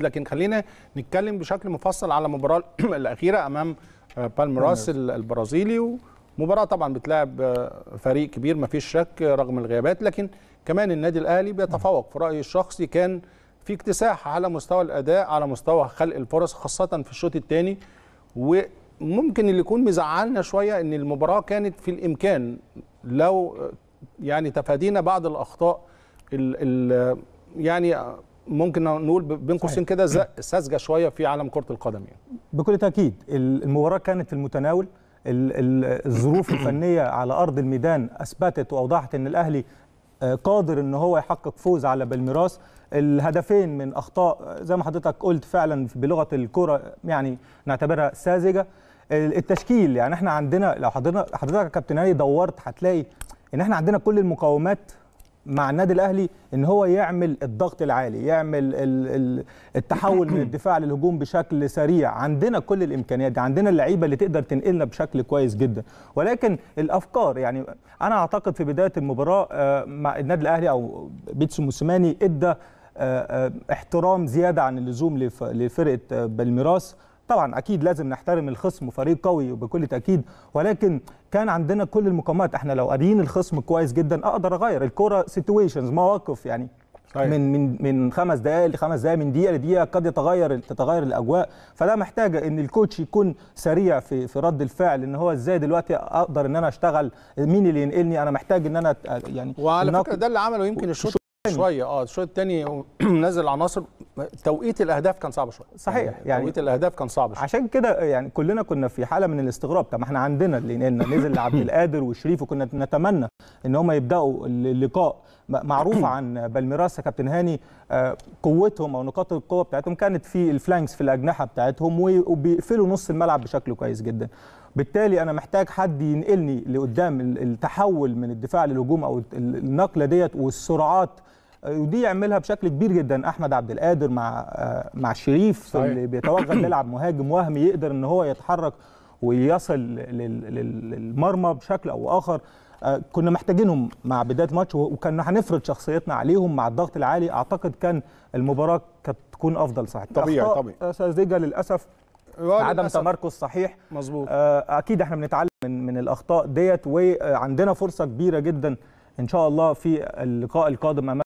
لكن خلينا نتكلم بشكل مفصل على المباراه الاخيره امام آه، بالميراس البرازيلي ومباراه طبعا بتلعب آه، فريق كبير ما فيش شك آه، رغم الغيابات لكن كمان النادي الاهلي بيتفوق في رايي الشخصي كان في اكتساح على مستوى الاداء على مستوى خلق الفرص خاصه في الشوط الثاني وممكن اللي يكون مزعلنا شويه ان المباراه كانت في الامكان لو يعني تفادينا بعض الاخطاء ال ال يعني ممكن نقول بين قوسين كده ساذجه شويه في عالم كره القدم يعني بكل تاكيد المباراه كانت في المتناول الظروف الفنيه على ارض الميدان اثبتت واوضحت ان الاهلي آه، قادر ان هو يحقق فوز على بالميراس الهدفين من اخطاء زي ما حضرتك قلت فعلا بلغه الكره يعني نعتبرها ساذجه التشكيل يعني احنا عندنا لو حضرتك يا كابتن دورت هتلاقي ان احنا عندنا كل المقومات مع النادي الاهلي ان هو يعمل الضغط العالي يعمل التحول من الدفاع للهجوم بشكل سريع عندنا كل الامكانيات دي عندنا اللعيبه اللي تقدر تنقلنا بشكل كويس جدا ولكن الافكار يعني انا اعتقد في بدايه المباراه آه، مع النادي الاهلي او بيتسو موسيماني ادى آه، آه، احترام زياده عن اللزوم لفرقه بالميراس طبعا اكيد لازم نحترم الخصم وفريق قوي بكل تاكيد ولكن كان عندنا كل المقومات احنا لو قاريين الخصم كويس جدا اقدر اغير الكره سيتويشنز مواقف يعني صحيح. من من من خمس دقائق لخمس دقائق من دقيقه لدقيقه قد يتغير تتغير الاجواء فده محتاجه ان الكوتش يكون سريع في في رد الفعل ان هو ازاي دلوقتي اقدر ان انا اشتغل مين اللي ينقلني انا محتاج ان انا يعني وعلى فكره ده اللي عمله يمكن الشوط شويه اه الشوط الثاني نزل عناصر توقيت الاهداف كان صعب شويه صحيح يعني, يعني توقيت الاهداف كان صعب شويه عشان كده يعني كلنا كنا في حاله من الاستغراب طب ما احنا عندنا اللي نزل لعبد القادر وشريف وكنا نتمنى ان هم يبداوا اللقاء معروف عن بالميراس كابتن هاني آه، قوتهم او نقاط القوه بتاعتهم كانت في الفلانكس في الاجنحه بتاعتهم وبيقفلوا نص الملعب بشكل كويس جدا بالتالي انا محتاج حد ينقلني لقدام التحول من الدفاع للهجوم او النقله ديت والسرعات ودي يعملها بشكل كبير جدا احمد عبد القادر مع مع شريف صحيح. اللي بيتوغل يلعب مهاجم وهمي يقدر ان هو يتحرك ويصل للمرمى بشكل او اخر آه، كنا محتاجينهم مع بدايه الماتش وكنا هنفرض شخصيتنا عليهم مع الضغط العالي اعتقد كان المباراه كانت تكون افضل صحيح طبيعي طبيعي آه، ساذجه للاسف عدم تمركز صحيح مظبوط آه، اكيد احنا بنتعلم من من الاخطاء ديت وعندنا فرصه كبيره جدا ان شاء الله في اللقاء القادم امام